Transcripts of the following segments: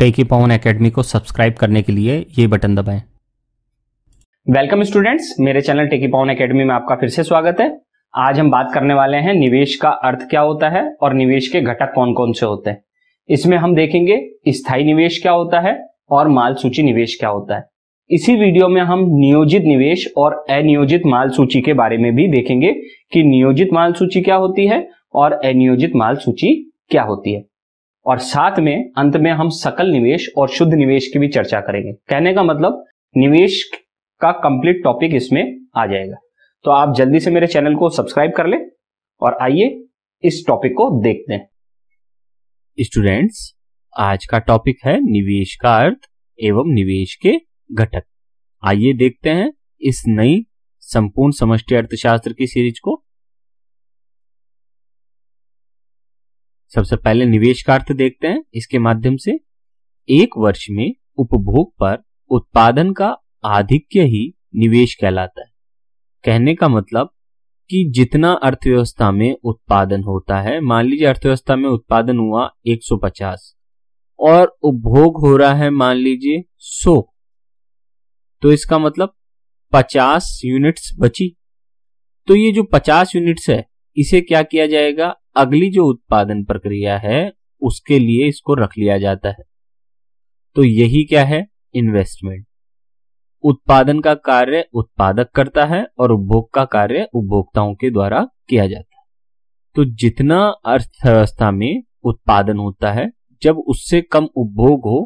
टेकी Pavan academy को subscribe करने के लिए ये बटन दबाएं। वेलकम स्टूडेंट्स मेरे चैनल टेकी पवन एकेडमी में आपका फिर से स्वागत है आज हम बात करने वाले हैं निवेश का अर्थ क्या होता है और निवेश के घटक कौन कौन से होते हैं इसमें हम देखेंगे स्थायी निवेश क्या होता है और माल सूची निवेश क्या होता है इसी वीडियो में हम नियोजित निवेश और अनियोजित माल सूची के बारे में भी देखेंगे कि नियोजित माल सूची क्या होती है और अनियोजित माल सूची क्या होती है और साथ में अंत में हम सकल निवेश और शुद्ध निवेश की भी चर्चा करेंगे कहने का मतलब निवेश का कंप्लीट टॉपिक इसमें आ जाएगा तो आप जल्दी से मेरे चैनल को सब्सक्राइब कर ले और आइए इस टॉपिक को देखते हैं स्टूडेंट्स आज का टॉपिक है निवेश का अर्थ एवं निवेश के घटक आइए देखते हैं इस नई संपूर्ण समष्टि अर्थशास्त्र की सीरीज को सबसे पहले निवेश का अर्थ देखते हैं इसके माध्यम से एक वर्ष में उपभोग पर उत्पादन का आधिक्य ही निवेश कहलाता है कहने का मतलब कि जितना अर्थव्यवस्था में उत्पादन होता है मान लीजिए अर्थव्यवस्था में उत्पादन हुआ 150 और उपभोग हो रहा है मान लीजिए 100 तो इसका मतलब 50 यूनिट्स बची तो ये जो 50 यूनिट्स है इसे क्या किया जाएगा अगली जो उत्पादन प्रक्रिया है उसके लिए इसको रख लिया जाता है तो यही क्या है इन्वेस्टमेंट उत्पादन का कार्य उत्पादक करता है और उपभोग का कार्य उपभोक्ताओं के द्वारा किया जाता है तो जितना अर्थव्यवस्था में उत्पादन होता है जब उससे कम उपभोग हो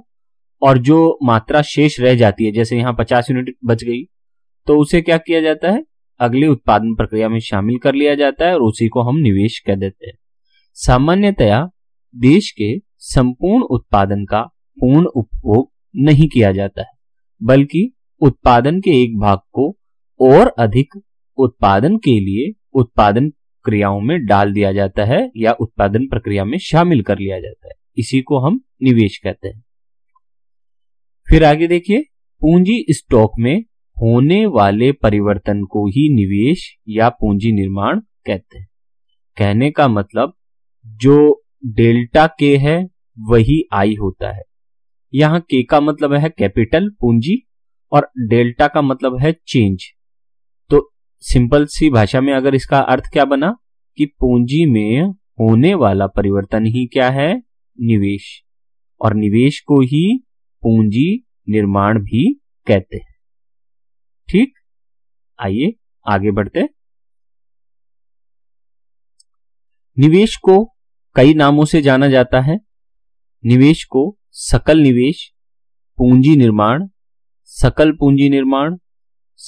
और जो मात्रा शेष रह जाती है जैसे यहां पचास यूनिट बच गई तो उसे क्या किया जाता है अगली उत्पादन प्रक्रिया में शामिल कर लिया जाता है और उसी को हम निवेश कह देते हैं सामान्यतया देश के संपूर्ण उत्पादन का पूर्ण उपभोग नहीं किया जाता है बल्कि उत्पादन के एक भाग को और अधिक उत्पादन के लिए उत्पादन क्रियाओं में डाल दिया जाता है या उत्पादन प्रक्रिया में शामिल कर लिया जाता है इसी को हम निवेश कहते हैं फिर आगे देखिए पूंजी स्टॉक में होने वाले परिवर्तन को ही निवेश या पूंजी निर्माण कहते हैं कहने का मतलब जो डेल्टा के है वही आई होता है यहां के का मतलब है कैपिटल पूंजी और डेल्टा का मतलब है चेंज तो सिंपल सी भाषा में अगर इसका अर्थ क्या बना कि पूंजी में होने वाला परिवर्तन ही क्या है निवेश और निवेश को ही पूंजी निर्माण भी कहते हैं ठीक आइए आगे बढ़ते निवेश को कई नामों से जाना जाता है निवेश को सकल निवेश पूंजी निर्माण सकल पूंजी निर्माण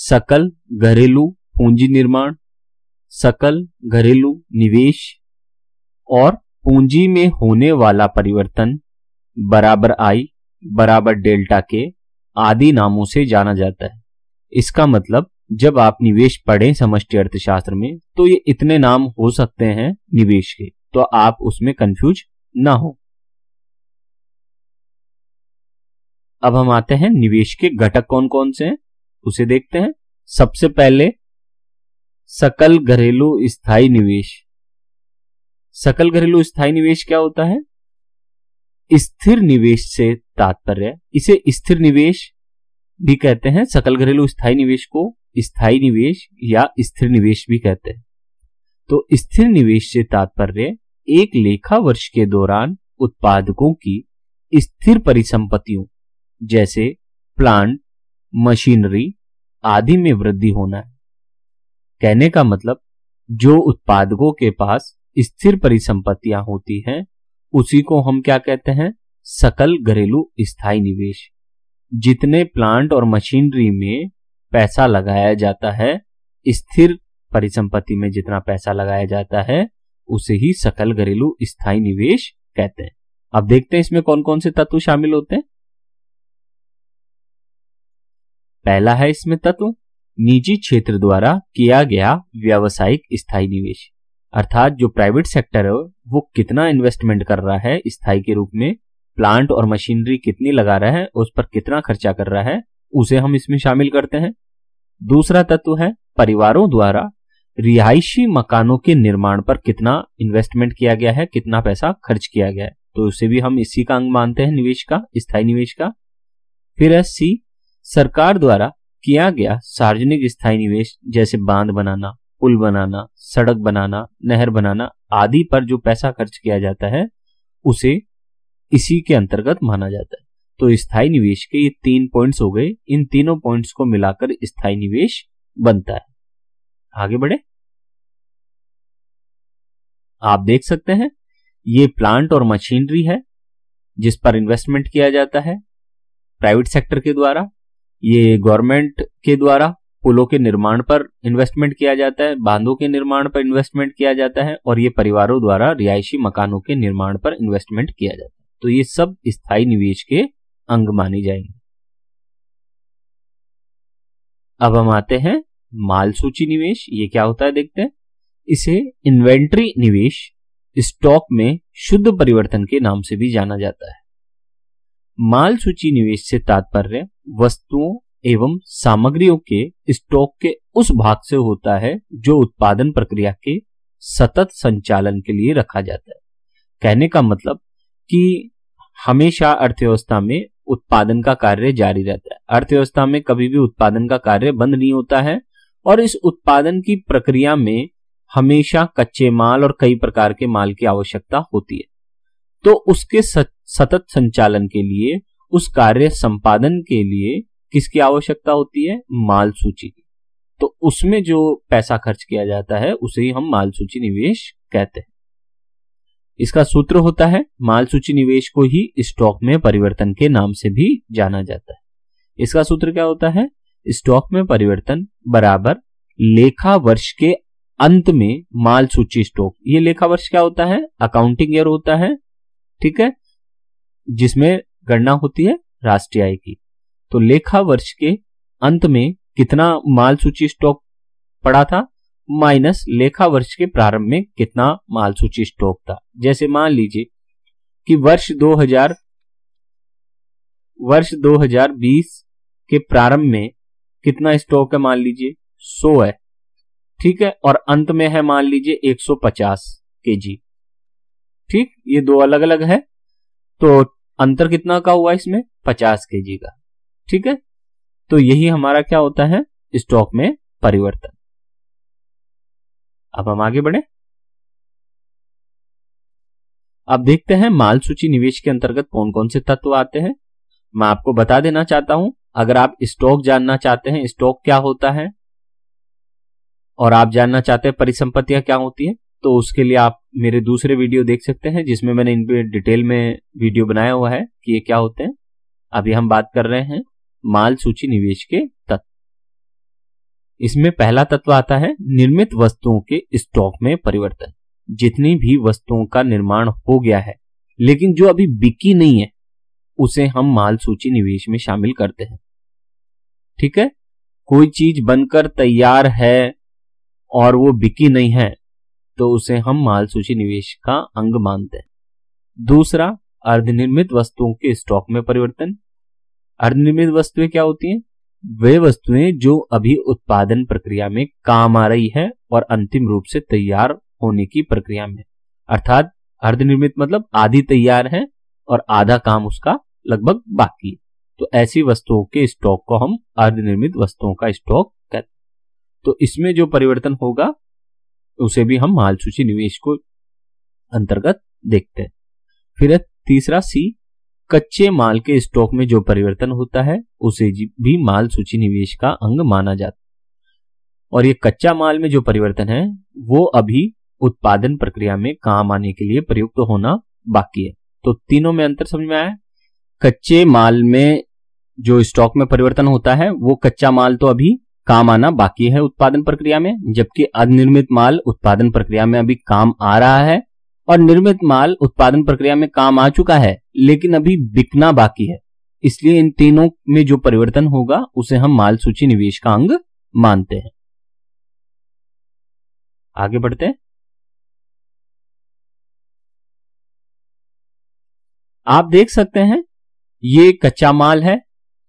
सकल घरेलू पूंजी निर्माण सकल घरेलू निवेश और पूंजी में होने वाला परिवर्तन बराबर आई बराबर डेल्टा के आदि नामों से जाना जाता है इसका मतलब जब आप निवेश पढ़े समष्टि अर्थशास्त्र में तो ये इतने नाम हो सकते हैं निवेश के तो आप उसमें कंफ्यूज ना हो अब हम आते हैं निवेश के घटक कौन कौन से हैं उसे देखते हैं सबसे पहले सकल घरेलू स्थायी निवेश सकल घरेलू स्थायी निवेश क्या होता है स्थिर निवेश से तात्पर्य इसे स्थिर निवेश भी कहते हैं सकल घरेलू स्थायी निवेश को स्थायी निवेश या स्थिर निवेश भी कहते हैं तो स्थिर निवेश से तात्पर्य एक लेखा वर्ष के दौरान उत्पादकों की स्थिर परिसंपत्तियों जैसे प्लांट मशीनरी आदि में वृद्धि होना है कहने का मतलब जो उत्पादकों के पास स्थिर परिसंपत्तियां होती हैं उसी को हम क्या कहते हैं सकल घरेलू स्थायी निवेश जितने प्लांट और मशीनरी में पैसा लगाया जाता है स्थिर परिसंपत्ति में जितना पैसा लगाया जाता है उसे ही सकल घरेलू स्थायी निवेश कहते हैं अब देखते हैं इसमें कौन कौन से तत्व शामिल होते हैं पहला है इसमें तत्व निजी क्षेत्र द्वारा किया गया व्यावसायिक स्थायी निवेश अर्थात जो प्राइवेट सेक्टर है वो कितना इन्वेस्टमेंट कर रहा है स्थायी के रूप में प्लांट और मशीनरी कितनी लगा रहा है उस पर कितना खर्चा कर रहा है उसे हम इसमें शामिल करते हैं दूसरा तत्व है परिवारों द्वारा रिहायशी मकानों के निर्माण पर कितना इन्वेस्टमेंट किया गया है कितना पैसा खर्च किया गया है तो उसे भी हम इसी का अंग मानते हैं निवेश का स्थायी निवेश का फिर है सी सरकार द्वारा किया गया सार्वजनिक स्थायी निवेश जैसे बांध बनाना पुल बनाना सड़क बनाना नहर बनाना आदि पर जो पैसा खर्च किया जाता है उसे इसी के अंतर्गत माना जाता है तो स्थायी निवेश के ये तीन पॉइंट्स हो गए इन तीनों पॉइंट्स को मिलाकर स्थायी निवेश बनता है आगे बढ़े आप देख सकते हैं ये प्लांट और मशीनरी है जिस पर इन्वेस्टमेंट किया जाता है प्राइवेट सेक्टर के द्वारा ये गवर्नमेंट के द्वारा पुलों के निर्माण पर इन्वेस्टमेंट किया जाता है बांधों के निर्माण पर इन्वेस्टमेंट किया जाता है और ये परिवारों द्वारा रिहायशी मकानों के निर्माण पर इन्वेस्टमेंट किया जाता है तो ये सब स्थायी निवेश के अंग मानी जाएंगी अब हम आते हैं माल सूची निवेश ये क्या होता है देखते हैं इसे इन्वेंट्री निवेश स्टॉक में शुद्ध परिवर्तन के नाम से भी जाना जाता है माल सूची निवेश से तात्पर्य वस्तुओं एवं सामग्रियों के स्टॉक के उस भाग से होता है जो उत्पादन प्रक्रिया के सतत संचालन के लिए रखा जाता है कहने का मतलब कि हमेशा अर्थव्यवस्था में उत्पादन का कार्य जारी रहता है अर्थव्यवस्था में कभी भी उत्पादन का कार्य बंद नहीं होता है और इस उत्पादन की प्रक्रिया में हमेशा कच्चे माल और कई प्रकार के माल की आवश्यकता होती है तो उसके सतत संचालन के लिए उस कार्य संपादन के लिए किसकी आवश्यकता होती है माल सूची की तो उसमें जो पैसा खर्च किया जाता है उसे ही हम माल सूची निवेश कहते हैं इसका सूत्र होता है माल सूची निवेश को ही स्टॉक में परिवर्तन के नाम से भी जाना जाता है इसका सूत्र क्या होता है स्टॉक में परिवर्तन बराबर लेखा वर्ष के अंत में माल सूची स्टॉक ये लेखा वर्ष क्या होता है अकाउंटिंग ईयर होता है ठीक है जिसमें गणना होती है राष्ट्रीय आय की तो लेखा वर्ष के अंत में कितना माल सूची स्टॉक पड़ा था माइनस लेखा वर्ष के प्रारंभ में कितना माल सूची स्टॉक था जैसे मान लीजिए कि वर्ष 2000 वर्ष 2020 के प्रारंभ में कितना स्टॉक है मान लीजिए 100 है ठीक है और अंत में है मान लीजिए 150 केजी ठीक ये दो अलग अलग है तो अंतर कितना का हुआ इसमें 50 केजी का ठीक है तो यही हमारा क्या होता है स्टॉक में परिवर्तन अब हम आगे बढ़े अब देखते हैं माल सूची निवेश के अंतर्गत कौन कौन से तत्व आते हैं मैं आपको बता देना चाहता हूं अगर आप स्टॉक जानना चाहते हैं स्टॉक क्या होता है और आप जानना चाहते हैं परिसंपत्तियां क्या होती है तो उसके लिए आप मेरे दूसरे वीडियो देख सकते हैं जिसमें मैंने इन पे डिटेल में वीडियो बनाया हुआ है कि ये क्या होते हैं अभी हम बात कर रहे हैं माल सूची निवेश के तत्व इसमें पहला तत्व आता है निर्मित वस्तुओं के स्टॉक में परिवर्तन जितनी भी वस्तुओं का निर्माण हो गया है लेकिन जो अभी बिकी नहीं है उसे हम माल सूची निवेश में शामिल करते हैं ठीक है कोई चीज बनकर तैयार है और वो बिकी नहीं है तो उसे हम माल सूची निवेश का अंग मानते हैं दूसरा अर्धनिर्मित वस्तुओं के स्टॉक में परिवर्तन अर्धनिर्मित वस्तुएं क्या होती हैं वे वस्तुएं जो अभी उत्पादन प्रक्रिया में काम आ रही है और अंतिम रूप से तैयार होने की प्रक्रिया में अर्थात अर्धनिर्मित मतलब आधी तैयार है और आधा काम उसका लगभग बाकी तो ऐसी वस्तुओं के स्टॉक को हम अर्धनिर्मित वस्तुओं का स्टॉक कहते हैं तो इसमें जो परिवर्तन होगा उसे भी हम माल सूची निवेश को अंतर्गत देखते हैं फिर तीसरा सी कच्चे माल के स्टॉक में जो परिवर्तन होता है उसे भी माल सूची निवेश का अंग माना जाता है और ये कच्चा माल में जो परिवर्तन है वो अभी उत्पादन प्रक्रिया में काम आने के लिए प्रयुक्त तो होना बाकी है तो तीनों में अंतर समझ में आया कच्चे माल में जो स्टॉक में परिवर्तन होता है वो कच्चा माल तो अभी काम आना बाकी है उत्पादन प्रक्रिया में जबकि अनिर्मित माल उत्पादन प्रक्रिया में अभी काम आ रहा है और निर्मित माल उत्पादन प्रक्रिया में काम आ चुका है लेकिन अभी बिकना बाकी है इसलिए इन तीनों में जो परिवर्तन होगा उसे हम माल सूची निवेश का अंग मानते हैं आगे बढ़ते हैं आप देख सकते हैं ये कच्चा माल है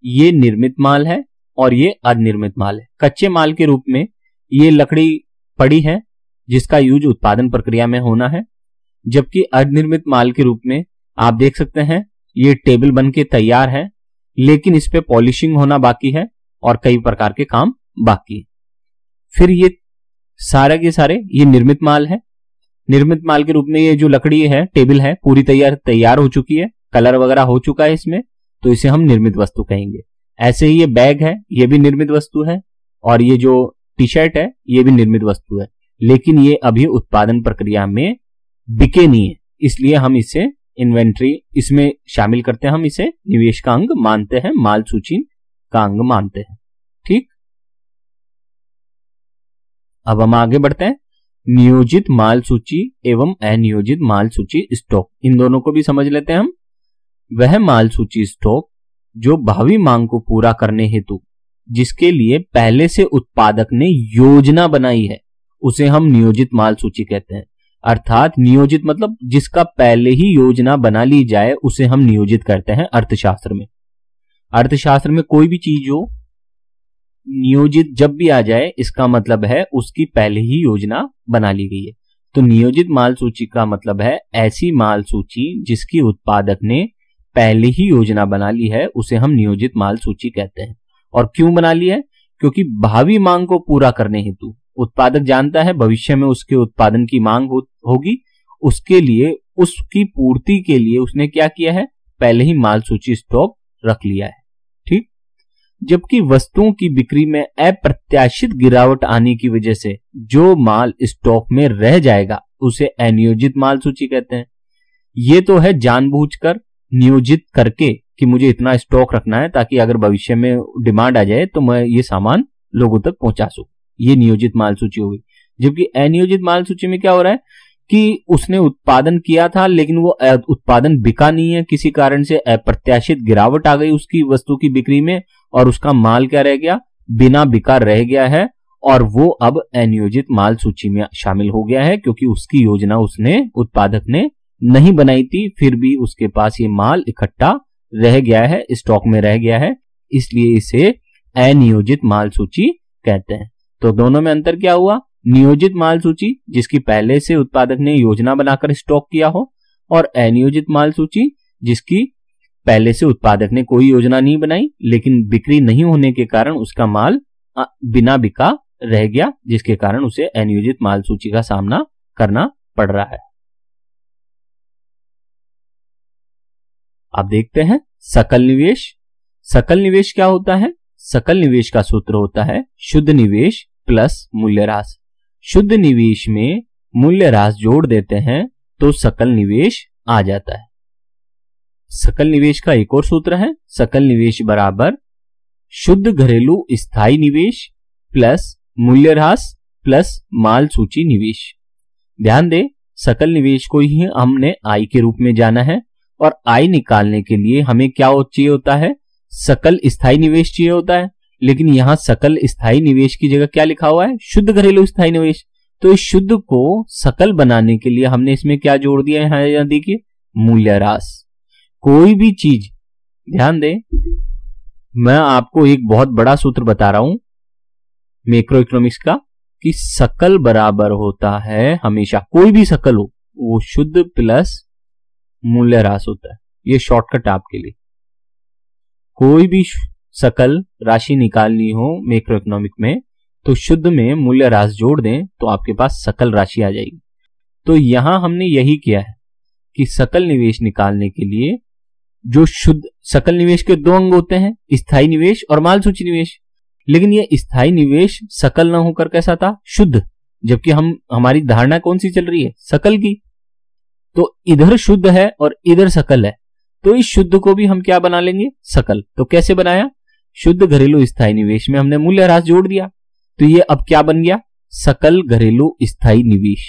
ये निर्मित माल है और ये अनिर्मित माल है कच्चे माल के रूप में ये लकड़ी पड़ी है जिसका यूज उत्पादन प्रक्रिया में होना है जबकि अनिर्मित माल के रूप में आप देख सकते हैं ये टेबल बन के तैयार है लेकिन इस पे पॉलिशिंग होना बाकी है और कई प्रकार के काम बाकी फिर ये सारे के सारे ये निर्मित माल है निर्मित माल के रूप में ये जो लकड़ी है टेबल है पूरी तैयार तैयार हो चुकी है कलर वगैरह हो चुका है इसमें तो इसे हम निर्मित वस्तु कहेंगे ऐसे ही ये बैग है ये भी निर्मित वस्तु है और ये जो टी शर्ट है ये भी निर्मित वस्तु है लेकिन ये अभी उत्पादन प्रक्रिया में बिके नहीं है इसलिए हम इसे इन्वेंट्री इसमें शामिल करते हैं हम इसे निवेश का अंग मानते हैं माल सूची का अंग मानते हैं ठीक अब हम आगे बढ़ते हैं नियोजित माल सूची एवं अनियोजित माल सूची स्टॉक इन दोनों को भी समझ लेते हैं हम वह माल सूची स्टॉक जो भावी मांग को पूरा करने हेतु जिसके लिए पहले से उत्पादक ने योजना बनाई है उसे हम नियोजित माल सूची कहते हैं अर्थात नियोजित मतलब जिसका पहले ही योजना बना ली जाए उसे हम नियोजित करते हैं अर्थशास्त्र में अर्थशास्त्र में कोई भी चीज हो नियोजित जब भी आ जाए इसका मतलब है उसकी पहले ही योजना बना ली गई है तो नियोजित माल सूची का मतलब है ऐसी माल सूची जिसकी उत्पादक ने पहले ही योजना बना ली है उसे हम नियोजित माल सूची कहते हैं और क्यों बना ली है क्योंकि भावी मांग को पूरा करने हेतु उत्पादक जानता है भविष्य में उसके उत्पादन की मांग होगी उसके लिए उसकी पूर्ति के लिए उसने क्या किया है पहले ही माल सूची स्टॉक रख लिया है ठीक जबकि वस्तुओं की बिक्री में अप्रत्याशित गिरावट आने की वजह से जो माल स्टॉक में रह जाएगा उसे अनियोजित माल सूची कहते हैं ये तो है जानबूझकर नियोजित करके कि मुझे इतना स्टॉक रखना है ताकि अगर भविष्य में डिमांड आ जाए तो मैं ये सामान लोगों तक पहुंचा सकू ये नियोजित माल सूची होगी जबकि अनियोजित माल सूची में क्या हो रहा है कि उसने उत्पादन किया था लेकिन वो उत्पादन बिका नहीं है किसी कारण से अप्रत्याशित गिरावट आ गई उसकी वस्तु की बिक्री में और उसका माल क्या रह गया बिना बिका रह गया है और वो अब अनियोजित माल सूची में शामिल हो गया है क्योंकि उसकी योजना उसने उत्पादक ने नहीं बनाई थी फिर भी उसके पास ये माल इकट्ठा रह गया है स्टॉक में रह गया है इसलिए इसे अनियोजित माल सूची कहते हैं तो दोनों में अंतर क्या हुआ नियोजित माल सूची जिसकी पहले से उत्पादक ने योजना बनाकर स्टॉक किया हो और अनियोजित माल सूची जिसकी पहले से उत्पादक ने कोई योजना नहीं बनाई लेकिन बिक्री नहीं होने के कारण उसका माल बिना बिका रह गया जिसके कारण उसे अनियोजित माल सूची का सामना करना पड़ रहा है आप देखते हैं सकल निवेश सकल निवेश क्या होता है सकल निवेश का सूत्र होता है शुद्ध निवेश प्लस राशि शुद्ध निवेश में मूल्य रास जोड़ देते हैं तो सकल निवेश आ जाता है सकल निवेश का एक और सूत्र है सकल निवेश बराबर शुद्ध घरेलू स्थायी निवेश प्लस मूल्य रास प्लस माल सूची निवेश ध्यान दे सकल निवेश को ही हमने आई के रूप में जाना है और आई निकालने के लिए हमें क्या चाहिए होता है सकल स्थायी निवेश चाहिए होता है लेकिन यहाँ सकल स्थायी निवेश की जगह क्या लिखा हुआ है शुद्ध घरेलू स्थायी निवेश तो इस शुद्ध को सकल बनाने के लिए हमने इसमें क्या जोड़ दिया है यहां देखिए मूल्यह्रास कोई भी चीज ध्यान दें मैं आपको एक बहुत बड़ा सूत्र बता रहा हूं मैक्रो इकोनॉमिक्स का कि सकल बराबर होता है हमेशा कोई भी सकल हो वो शुद्ध प्लस रास होता है ये शॉर्टकट आपके लिए कोई भी सकल राशि निकालनी हो मैक्रो इकोनॉमिक में तो शुद्ध में मूल्य रास जोड़ दें तो आपके पास सकल राशि आ जाएगी तो यहां हमने यही किया है कि सकल निवेश निकालने के लिए जो शुद्ध सकल निवेश के दो अंग होते हैं स्थाई निवेश और माल सूची निवेश लेकिन यह स्थाई निवेश सकल ना होकर कैसा था शुद्ध जबकि हम हमारी धारणा कौन सी चल रही है सकल की तो इधर शुद्ध है और इधर सकल है तो इस शुद्ध को भी हम क्या बना लेंगे सकल तो कैसे बनाया शुद्ध घरेलू स्थायी निवेश में हमने मूल्य ह्रास जोड़ दिया तो ये अब क्या बन गया सकल घरेलू स्थायी निवेश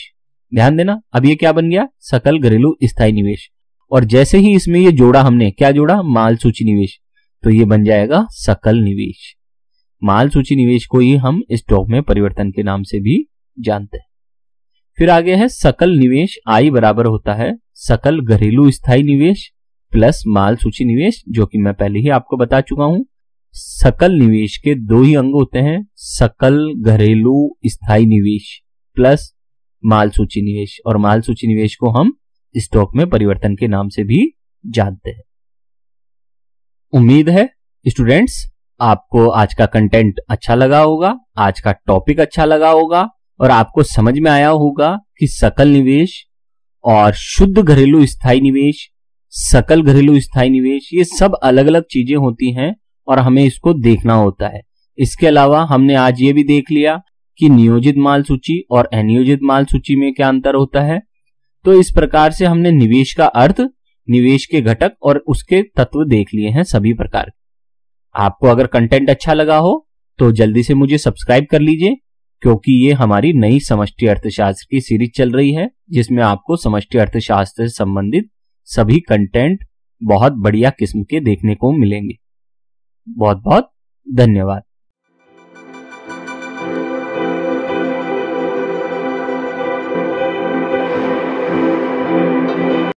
ध्यान देना अब ये क्या बन गया सकल घरेलू स्थायी निवेश और जैसे ही इसमें ये जोड़ा हमने क्या जोड़ा माल सूची निवेश तो ये बन जाएगा सकल निवेश माल सूची निवेश को ही हम स्टॉक में परिवर्तन के नाम से भी जानते हैं फिर आगे है सकल निवेश आई बराबर होता है सकल घरेलू स्थायी निवेश प्लस माल सूची निवेश जो कि मैं पहले ही आपको बता चुका हूं सकल निवेश के दो ही अंग होते हैं सकल घरेलू स्थायी निवेश प्लस माल सूची निवेश और माल सूची निवेश को हम स्टॉक में परिवर्तन के नाम से भी जानते हैं उम्मीद है स्टूडेंट्स आपको आज का कंटेंट अच्छा लगा होगा आज का टॉपिक अच्छा लगा होगा और आपको समझ में आया होगा कि सकल निवेश और शुद्ध घरेलू स्थायी निवेश सकल घरेलू स्थायी निवेश ये सब अलग अलग चीजें होती हैं और हमें इसको देखना होता है इसके अलावा हमने आज ये भी देख लिया कि नियोजित माल सूची और अनियोजित माल सूची में क्या अंतर होता है तो इस प्रकार से हमने निवेश का अर्थ निवेश के घटक और उसके तत्व देख लिए हैं सभी प्रकार आपको अगर कंटेंट अच्छा लगा हो तो जल्दी से मुझे सब्सक्राइब कर लीजिए क्योंकि ये हमारी नई समष्टि अर्थशास्त्र की सीरीज चल रही है जिसमें आपको समष्टि अर्थशास्त्र से संबंधित सभी कंटेंट बहुत बढ़िया किस्म के देखने को मिलेंगे बहुत बहुत धन्यवाद